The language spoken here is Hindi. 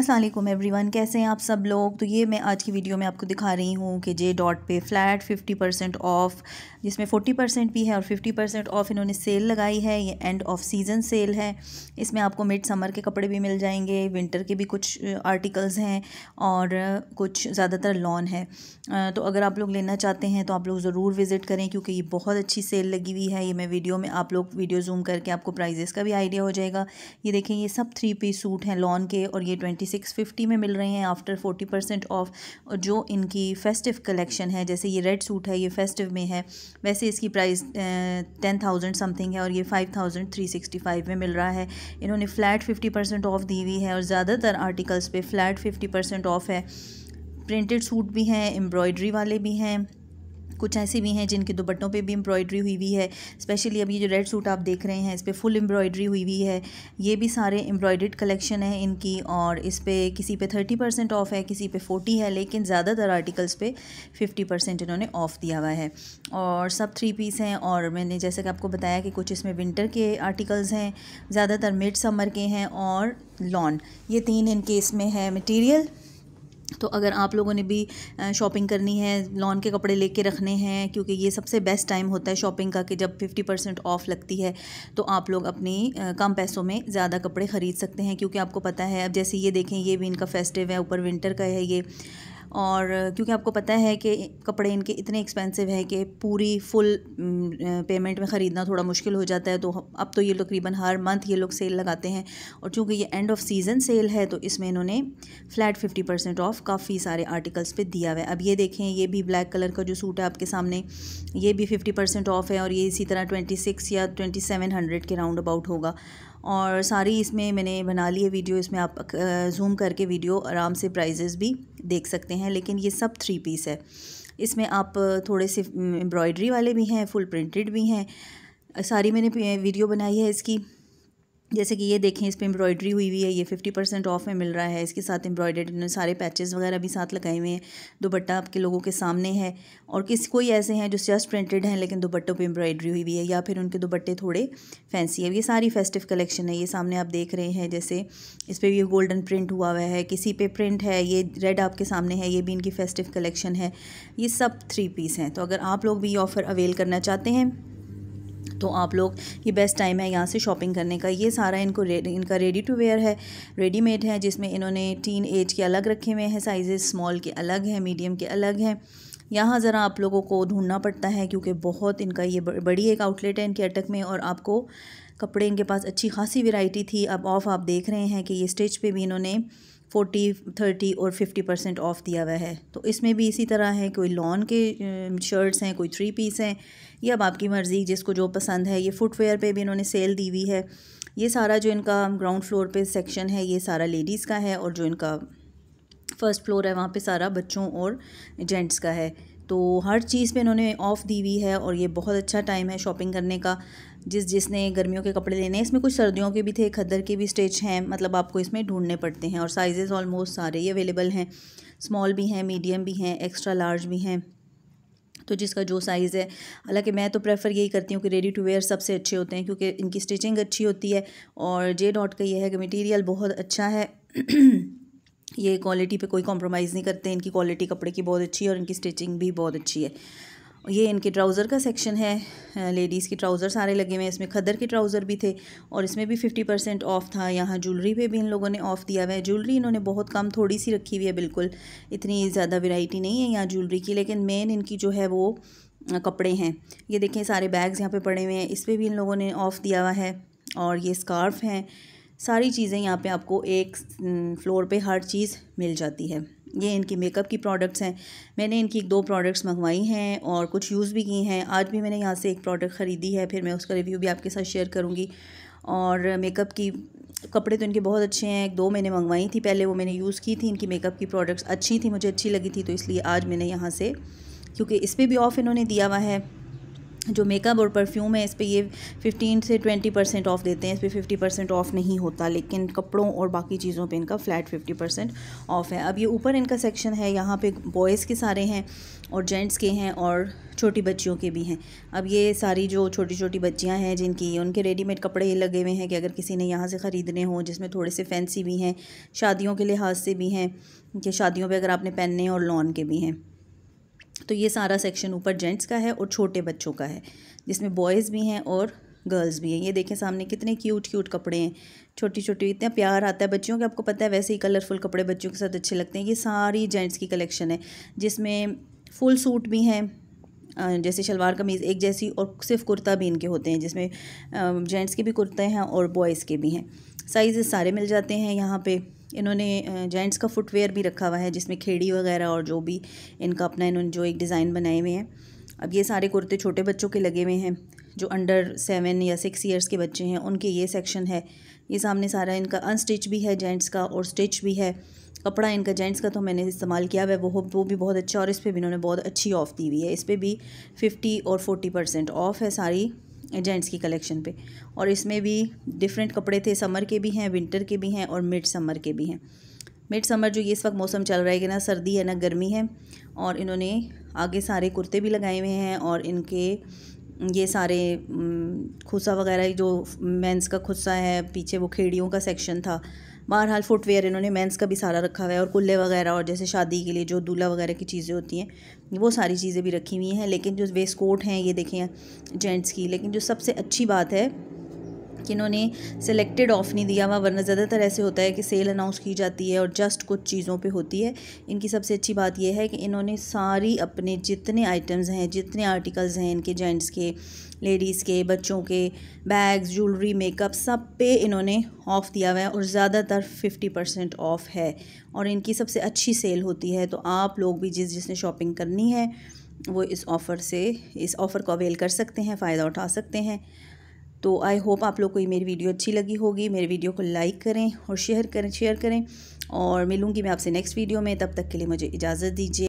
असलम एवरी वन कैसे हैं आप सब लोग तो ये मैं आज की वीडियो में आपको दिखा रही हूँ कि जे डॉट पे फ्लैट 50 परसेंट ऑफ जिसमें 40 परसेंट भी है और 50 परसेंट ऑफ इन्होंने सेल लगाई है ये एंड ऑफ सीज़न सेल है इसमें आपको मिड समर के कपड़े भी मिल जाएंगे विंटर के भी कुछ आर्टिकल्स हैं और कुछ ज़्यादातर लॉन है तो अगर आप लोग लेना चाहते हैं तो आप लोग ज़रूर विज़िट करें क्योंकि ये बहुत अच्छी सेल लगी हुई है ये मैं वीडियो में आप लोग वीडियो जूम करके आपको प्राइजेस का भी आइडिया हो जाएगा ये देखें ये सब थ्री पीस सूट हैं लॉन के और ये ट्वेंटी सिक्स फिफ्टी में मिल रहे हैं आफ्टर फोर्टी परसेंट ऑफ जो इनकी फेस्टिव कलेक्शन है जैसे ये रेड सूट है ये फेस्टिव में है वैसे इसकी प्राइस टेन थाउजेंड समथिंग है और ये five thousand three sixty five में मिल रहा है इन्होंने फ़्लैट फिफ्टी परसेंट ऑफ़ दी हुई है और ज़्यादातर आर्टिकल्स पे फ़्लैट फिफ्टी परसेंट ऑफ़ है प्रिंटेड सूट भी हैं एम्ब्रॉयड्री वाले भी हैं कुछ ऐसे भी हैं जिनके दुपट्टों पे भी एम्ब्रॉयड्री हुई हुई है स्पेशली अब ये जो रेड सूट आप देख रहे हैं इस पर फुल एम्ब्रॉयड्री हुई हुई है ये भी सारे एम्ब्रॉयड्रेड कलेक्शन है इनकी और इस पर किसी पे थर्टी परसेंट ऑफ है किसी पे फोर्टी है लेकिन ज़्यादातर आर्टिकल्स पे फिफ्टी परसेंट इन्होंने ऑफ़ दिया हुआ है और सब थ्री पीस हैं और मैंने जैसे कि आपको बताया कि कुछ इसमें विंटर के आर्टिकल्स हैं ज़्यादातर मिड समर के हैं और लॉन ये तीन इनके इसमें है मटीरियल तो अगर आप लोगों ने भी शॉपिंग करनी है लॉन के कपड़े लेके रखने हैं क्योंकि ये सबसे बेस्ट टाइम होता है शॉपिंग का कि जब 50 परसेंट ऑफ लगती है तो आप लोग अपनी कम पैसों में ज़्यादा कपड़े ख़रीद सकते हैं क्योंकि आपको पता है अब जैसे ये देखें ये भी इनका फेस्टिव है ऊपर विंटर का है ये और क्योंकि आपको पता है कि कपड़े इनके इतने एक्सपेंसिव हैं कि पूरी फुल पेमेंट में ख़रीदना थोड़ा मुश्किल हो जाता है तो अब तो ये तकरीबन हर मंथ ये लोग सेल लगाते हैं और चूँकि ये एंड ऑफ सीज़न सेल है तो इसमें इन्होंने फ्लैट फिफ्टी परसेंट ऑफ काफ़ी सारे आर्टिकल्स पे दिया हुआ है अब ये देखें ये भी ब्लैक कलर का जो सूट है आपके सामने ये भी फिफ्टी परसेंट ऑफ है और ये इसी तरह ट्वेंटी सिक्स या ट्वेंटी सेवन हंड्रेड के राउंड अबाउट होगा और सारी इसमें मैंने बना ली है वीडियो इसमें आप जूम करके वीडियो आराम से प्राइजेज़ भी देख सकते हैं लेकिन ये सब थ्री पीस है इसमें आप थोड़े से एम्ब्रॉयडरी वाले भी हैं फुल प्रिंटेड भी हैं सारी मैंने वीडियो बनाई है इसकी जैसे कि ये देखें इस पर एम्ब्रॉयडरी हुई हुई है ये फिफ्टी परसेंट ऑफ में मिल रहा है इसके साथ एम्ब्रॉयडर्ड इन्होंने सारे पैचेस वगैरह भी साथ लगाए हुए हैं दुपट्टा आपके लोगों के सामने है और किस कोई ऐसे हैं जो जस्ट प्रिंटेड हैं लेकिन दुपट्टों पे एम्ब्रॉयडरी हुई हुई है या फिर उनके दुपट्टे थोड़े फैंसी है ये सारी फेस्टिव कलेक्शन है ये सामने आप देख रहे हैं जैसे इस पर ये गोल्डन प्रिंट हुआ हुआ है किसी पर प्रिंट है ये रेड आपके सामने है ये भी इनकी फेस्टिव कलेक्शन है ये सब थ्री पीस हैं तो अगर आप लोग भी ये ऑफ़र अवेल करना चाहते हैं तो आप लोग ये बेस्ट टाइम है यहाँ से शॉपिंग करने का ये सारा इनको रे, इनका रेडी टू वेयर है रेडीमेड है जिसमें इन्होंने टीन एज के अलग रखे हुए हैं साइजेस स्मॉल के अलग हैं मीडियम के अलग हैं यहाँ ज़रा आप लोगों को ढूंढना पड़ता है क्योंकि बहुत इनका ये बड़ी एक आउटलेट है इनके अटक में और आपको कपड़े इनके पास अच्छी खासी वैरायटी थी अब ऑफ आप देख रहे हैं कि ये स्टेज पे भी इन्होंने फोर्टी थर्टी और फिफ्टी परसेंट ऑफ़ दिया हुआ है तो इसमें भी इसी तरह है कोई लॉन के शर्ट्स हैं कोई थ्री पीस हैं ये अब आपकी मर्ज़ी जिसको जो पसंद है ये फुटवेयर पे भी इन्होंने सेल दी हुई है ये सारा जो इनका ग्राउंड फ्लोर पे सेक्शन है ये सारा लेडीज़ का है और जो इनका फ़र्स्ट फ्लोर है वहाँ पर सारा बच्चों और जेंट्स का है तो हर चीज़ पे इन्होंने ऑफ़ दी हुई है और ये बहुत अच्छा टाइम है शॉपिंग करने का जिस जिसने गर्मियों के कपड़े लेने हैं इसमें कुछ सर्दियों के भी थे खद्दर के भी स्टेच हैं मतलब आपको इसमें ढूंढने पड़ते हैं और साइजेस ऑलमोस्ट सारे ही अवेलेबल हैं स्मॉल भी हैं मीडियम भी हैं एक्स्ट्रा लार्ज भी हैं तो जिसका जो साइज़ है हालांकि मैं तो प्रेफर यही करती हूँ कि रेडी टू वेयर सबसे अच्छे होते हैं क्योंकि इनकी स्टिचिंग अच्छी होती है और जे डॉट का ये है कि मटीरियल बहुत अच्छा है ये क्वालिटी पे कोई कॉम्प्रोमाइज़ नहीं करते इनकी क्वालिटी कपड़े की बहुत अच्छी है और इनकी स्टिचिंग भी बहुत अच्छी है ये इनके ट्राउज़र का सेक्शन है लेडीज़ के ट्राउज़र सारे लगे हुए हैं इसमें खदर के ट्राउज़र भी थे और इसमें भी फिफ्टी परसेंट ऑफ़ था यहाँ ज्वेलरी पे भी इन लोगों ने ऑफ़ दिया हुआ है ज्वेलरी इन्होंने बहुत कम थोड़ी सी रखी हुई है बिल्कुल इतनी ज़्यादा वेराइटी नहीं है यहाँ ज्वेलरी की लेकिन मेन इनकी जो है वो कपड़े हैं ये देखें सारे बैग्स यहाँ पर पड़े हुए हैं इस पर भी इन लोगों ने ऑफ़ दिया हुआ है और ये स्कार्फ़ हैं सारी चीज़ें यहाँ पर आपको एक फ्लोर पर हर चीज़ मिल जाती है ये इनकी मेकअप की प्रोडक्ट्स हैं मैंने इनकी दो प्रोडक्ट्स मंगवाई हैं और कुछ यूज़ भी की हैं आज भी मैंने यहाँ से एक प्रोडक्ट ख़रीदी है फिर मैं उसका रिव्यू भी आपके साथ शेयर करूँगी और मेकअप की कपड़े तो इनके बहुत अच्छे हैं एक दो मैंने मंगवाई थी पहले वो मैंने यूज़ की थी इनकी मेकअप की प्रोडक्ट्स अच्छी थी मुझे अच्छी लगी थी तो इसलिए आज मैंने यहाँ से क्योंकि इस पर भी ऑफ़ इन्होंने दिया हुआ है जो मेकअप और परफ्यूम है इस पर ये फिफ्टीन से ट्वेंटी परसेंट ऑफ़ देते हैं इस पर फिफ़्टी परसेंट ऑफ़ नहीं होता लेकिन कपड़ों और बाकी चीज़ों पे इनका फ्लैट फिफ्टी परसेंट ऑफ़ है अब ये ऊपर इनका सेक्शन है यहाँ पे बॉयज़ के सारे हैं और जेंट्स के हैं और छोटी बच्चियों के भी हैं अब ये सारी जो छोटी छोटी बच्चियाँ हैं जिनकी उनके रेडीमेड कपड़े ये लगे हुए हैं कि अगर किसी ने यहाँ से ख़रीदने हों जिसमें थोड़े से फैंसी भी हैं शादियों के लिहाज से भी हैं कि शादियों पर अगर आपने पहनने और लॉन के भी हैं तो ये सारा सेक्शन ऊपर जेंट्स का है और छोटे बच्चों का है जिसमें बॉयज़ भी हैं और गर्ल्स भी हैं ये देखें सामने कितने क्यूट क्यूट कपड़े हैं छोटी छोटी इतना प्यार आता है बच्चों के आपको पता है वैसे ही कलरफुल कपड़े बच्चों के साथ अच्छे लगते हैं ये सारी जेंट्स की कलेक्शन है जिसमें फुल सूट भी हैं जैसे शलवार कमीज़ एक जैसी और सिर्फ कुर्ता भी इनके होते हैं जिसमें जेंट्स के भी कुर्ते हैं और बॉयज़ के भी हैं साइज़ सारे मिल जाते हैं यहाँ पर इन्होंने जेंट्स का फुटवेयर भी रखा हुआ है जिसमें खेड़ी वगैरह और जो भी इनका अपना इन्होंने जो एक डिज़ाइन बनाए हुए हैं अब ये सारे कुर्ते छोटे बच्चों के लगे हुए हैं जो अंडर सेवन या सिक्स ईयर्स के बच्चे हैं उनके ये सेक्शन है ये सामने सारा इनका अनस्टिच भी है जेंट्स का और स्टिच भी है कपड़ा इनका जेंट्स का तो मैंने इस्तेमाल किया हुआ है वो वो भी बहुत अच्छा और इस पर भी इन्होंने बहुत अच्छी ऑफ़ दी हुई है इस पर भी फिफ्टी और फोर्टी परसेंट ऑफ़ है सारी जेंट्स की कलेक्शन पे और इसमें भी डिफरेंट कपड़े थे समर के भी हैं विंटर के भी हैं और मिड समर के भी हैं मिड समर जो ये इस वक्त मौसम चल रहा है कि ना सर्दी है ना गर्मी है और इन्होंने आगे सारे कुर्ते भी लगाए हुए हैं और इनके ये सारे खुसा वगैरह जो मेंस का खुसा है पीछे वो खेड़ियों का सेक्शन था बहरहाल फुटवेयर इन्होंने मेंस का भी सारा रखा हुआ है और कुल्ले वगैरह और जैसे शादी के लिए जो दूल्हा वगैरह की चीज़ें होती हैं वो सारी चीज़ें भी रखी हुई हैं लेकिन जो वेस्ट कोट हैं ये देखें जेंट्स की लेकिन जो सबसे अच्छी बात है कि इन्होंने सिलेक्टेड ऑफ़ नहीं दिया हुआ वरना ज़्यादातर ऐसे होता है कि सेल अनाउंस की जाती है और जस्ट कुछ चीज़ों पे होती है इनकी सबसे अच्छी बात यह है कि इन्होंने सारी अपने जितने आइटम्स हैं जितने आर्टिकल्स हैं इनके जेंट्स के लेडीज़ के बच्चों के बैग्स ज्वेलरी मेकअप सब पे इन्होंने ऑफ़ दिया हुआ है और ज़्यादातर फिफ्टी परसेंट ऑफ़ है और इनकी सबसे अच्छी सेल होती है तो आप लोग भी जिस जिसने शॉपिंग करनी है वो इस ऑफ़र से इस ऑफ़र को अवेल कर सकते हैं फ़ायदा उठा सकते हैं तो आई होप आप लोग को ये मेरी वीडियो अच्छी लगी होगी मेरे वीडियो को लाइक करें और शेयर करें शेयर करें और मिलूंगी मैं आपसे नेक्स्ट वीडियो में तब तक के लिए मुझे इजाज़त दीजिए